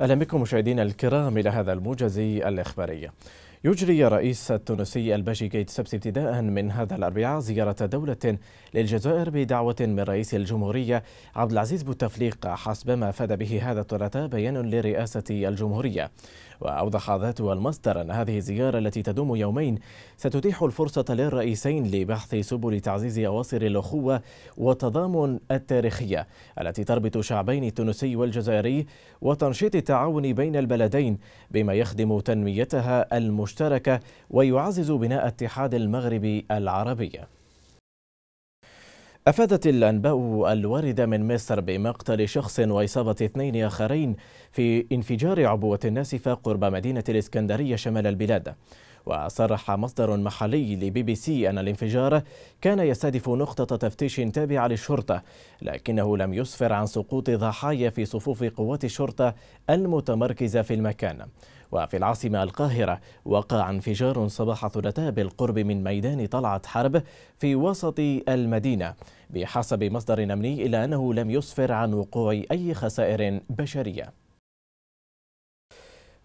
أهلا بكم مشاهدينا الكرام إلى هذا الموجز الإخباري يجري رئيس التونسي الباجي جيت سبس ابتداء من هذا الأربعاء زيارة دولة للجزائر بدعوة من رئيس الجمهورية عبد العزيز بوتفليقة حسب ما أفاد به هذا الثلاثاء بيان لرئاسة الجمهورية وأوضح ذات المصدر أن هذه الزيارة التي تدوم يومين ستتيح الفرصة للرئيسين لبحث سبل تعزيز أواصر الأخوة والتضامن التاريخية التي تربط شعبين التونسي والجزائري وتنشيط التعاون بين البلدين بما يخدم تنميتها المشتركة المشتركة ويعزز بناء اتحاد المغرب العربي أفادت الأنباء الواردة من مصر بمقتل شخص وإصابة اثنين آخرين في انفجار عبوة ناسفة قرب مدينة الإسكندرية شمال البلاد وصرح مصدر محلي لبي بي سي أن الانفجار كان يستهدف نقطة تفتيش تابعة للشرطة لكنه لم يسفر عن سقوط ضحايا في صفوف قوات الشرطة المتمركزة في المكان وفي العاصمة القاهرة وقع انفجار صباح ثلاثاء بالقرب من ميدان طلعت حرب في وسط المدينة بحسب مصدر أمني إلا أنه لم يسفر عن وقوع أي خسائر بشرية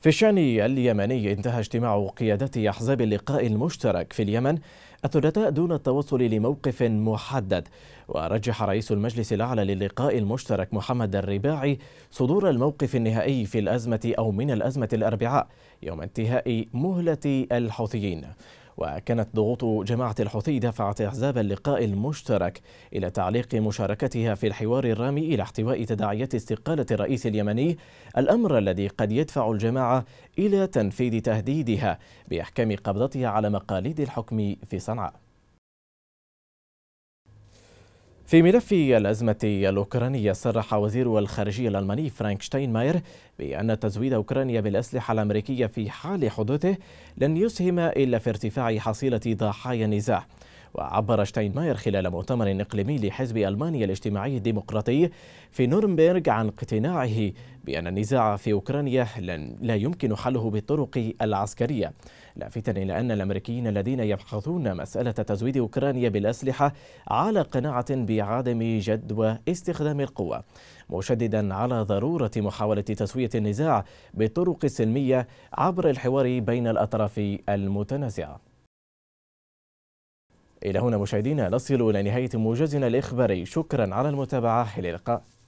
في الشأن اليمني انتهى اجتماع قيادة أحزاب اللقاء المشترك في اليمن الثلاثاء دون التوصل لموقف محدد ورجح رئيس المجلس الأعلى للقاء المشترك محمد الرباعي صدور الموقف النهائي في الأزمة أو من الأزمة الأربعاء يوم انتهاء مهلة الحوثيين وكانت ضغوط جماعة الحوثي دفعت أحزاب اللقاء المشترك إلى تعليق مشاركتها في الحوار الرامي إلى احتواء تداعيات استقالة الرئيس اليمني الأمر الذي قد يدفع الجماعة إلى تنفيذ تهديدها بإحكام قبضتها على مقاليد الحكم في صنعاء في ملف الأزمة الأوكرانية صرح وزير الخارجية الألماني فرانك شتاينماير بأن تزويد أوكرانيا بالأسلحة الأمريكية في حال حدوثه لن يسهم إلا في ارتفاع حصيلة ضحايا النزاع وعبر شتاينماير خلال مؤتمر إقليمي لحزب ألمانيا الاجتماعي الديمقراطي في نورنبرغ عن اقتناعه بأن النزاع في أوكرانيا لن لا يمكن حله بالطرق العسكرية لافتا إلى أن الأمريكيين الذين يبحثون مسألة تزويد أوكرانيا بالأسلحة على قناعة بعدم جدوى استخدام القوة مشددا على ضرورة محاولة تسوية النزاع بالطرق السلمية عبر الحوار بين الأطراف المتنازعة إلى هنا مشاهدينا نصل إلى نهاية موجزنا الإخباري شكرا على المتابعة إلى اللقاء